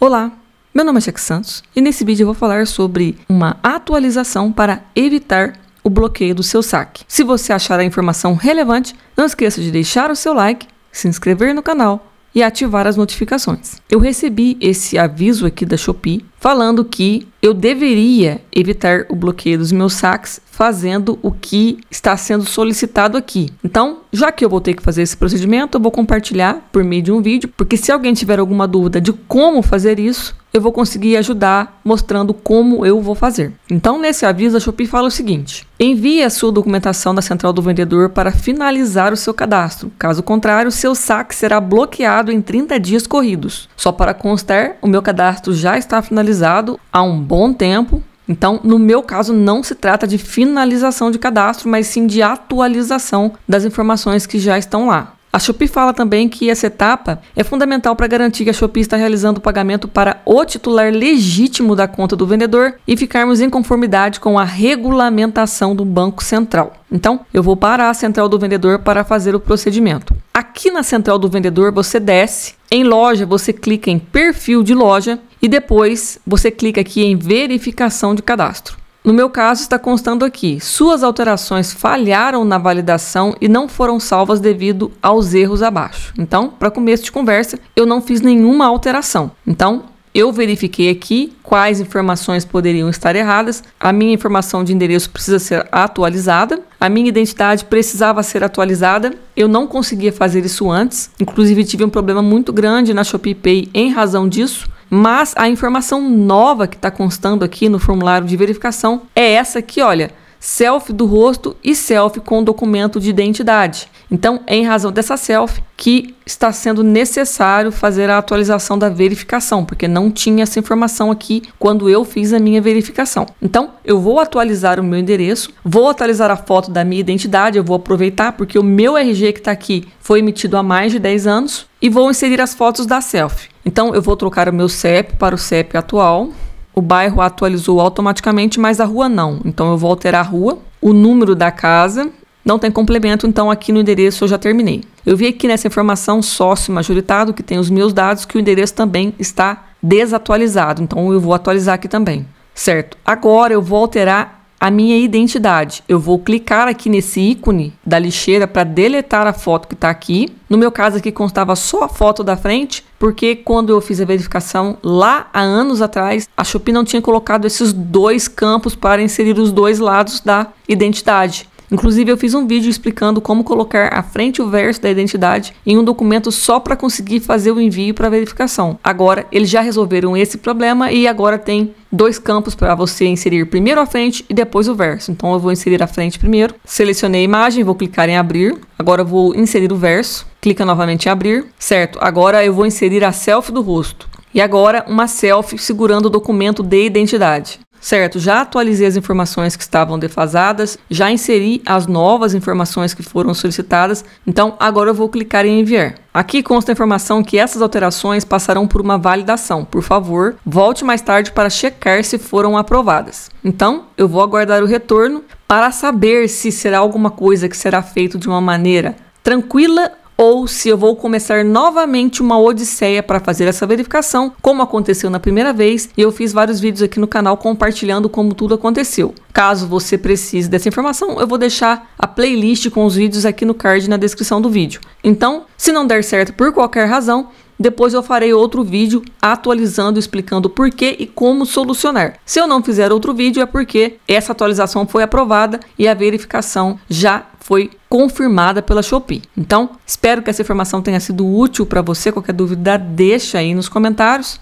Olá, meu nome é Jack Santos e nesse vídeo eu vou falar sobre uma atualização para evitar o bloqueio do seu saque. Se você achar a informação relevante, não esqueça de deixar o seu like, se inscrever no canal e ativar as notificações. Eu recebi esse aviso aqui da Shopee falando que eu deveria evitar o bloqueio dos meus saques fazendo o que está sendo solicitado aqui. Então, já que eu vou ter que fazer esse procedimento, eu vou compartilhar por meio de um vídeo, porque se alguém tiver alguma dúvida de como fazer isso, eu vou conseguir ajudar mostrando como eu vou fazer. Então, nesse aviso, a Shopee fala o seguinte: envie a sua documentação da central do vendedor para finalizar o seu cadastro. Caso contrário, seu saque será bloqueado em 30 dias corridos. Só para constar, o meu cadastro já está finalizado há um bom tempo. Então, no meu caso, não se trata de finalização de cadastro, mas sim de atualização das informações que já estão lá. A Shopee fala também que essa etapa é fundamental para garantir que a Shopee está realizando o pagamento para o titular legítimo da conta do vendedor e ficarmos em conformidade com a regulamentação do Banco Central. Então, eu vou para a central do vendedor para fazer o procedimento. Aqui na central do vendedor, você desce, em loja, você clica em perfil de loja e depois você clica aqui em verificação de cadastro. No meu caso, está constando aqui: suas alterações falharam na validação e não foram salvas devido aos erros abaixo. Então, para começo de conversa, eu não fiz nenhuma alteração. Então, eu verifiquei aqui quais informações poderiam estar erradas. A minha informação de endereço precisa ser atualizada. A minha identidade precisava ser atualizada. Eu não conseguia fazer isso antes. Inclusive, tive um problema muito grande na Shopee Pay em razão disso mas a informação nova que está constando aqui no formulário de verificação é essa aqui, olha selfie do rosto e selfie com documento de identidade. Então, é em razão dessa selfie que está sendo necessário fazer a atualização da verificação, porque não tinha essa informação aqui quando eu fiz a minha verificação. Então, eu vou atualizar o meu endereço, vou atualizar a foto da minha identidade, eu vou aproveitar porque o meu RG que está aqui foi emitido há mais de 10 anos e vou inserir as fotos da selfie. Então eu vou trocar o meu CEP para o CEP atual. O bairro atualizou automaticamente, mas a rua não. Então eu vou alterar a rua, o número da casa. Não tem complemento, então aqui no endereço eu já terminei. Eu vi aqui nessa informação sócio majoritado, que tem os meus dados, que o endereço também está desatualizado. Então eu vou atualizar aqui também. Certo. Agora eu vou alterar a minha identidade. Eu vou clicar aqui nesse ícone da lixeira para deletar a foto que está aqui. No meu caso aqui constava só a foto da frente, porque quando eu fiz a verificação lá há anos atrás, a Shopee não tinha colocado esses dois campos para inserir os dois lados da identidade. Inclusive, eu fiz um vídeo explicando como colocar à frente o verso da identidade em um documento só para conseguir fazer o envio para verificação. Agora, eles já resolveram esse problema e agora tem dois campos para você inserir primeiro a frente e depois o verso. Então, eu vou inserir a frente primeiro, selecionei a imagem, vou clicar em abrir. Agora, eu vou inserir o verso, clica novamente em abrir. Certo, agora eu vou inserir a selfie do rosto. E agora, uma selfie segurando o documento de identidade. Certo, já atualizei as informações que estavam defasadas, já inseri as novas informações que foram solicitadas, então agora eu vou clicar em enviar. Aqui consta a informação que essas alterações passarão por uma validação. Por favor, volte mais tarde para checar se foram aprovadas. Então, eu vou aguardar o retorno para saber se será alguma coisa que será feito de uma maneira tranquila ou se eu vou começar novamente uma odisseia para fazer essa verificação, como aconteceu na primeira vez, e eu fiz vários vídeos aqui no canal compartilhando como tudo aconteceu. Caso você precise dessa informação, eu vou deixar a playlist com os vídeos aqui no card na descrição do vídeo. Então, se não der certo por qualquer razão, depois eu farei outro vídeo atualizando, explicando por que e como solucionar. Se eu não fizer outro vídeo é porque essa atualização foi aprovada e a verificação já foi confirmada pela Shopee. Então, espero que essa informação tenha sido útil para você. Qualquer dúvida, deixa aí nos comentários.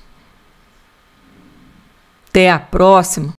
Até a próxima!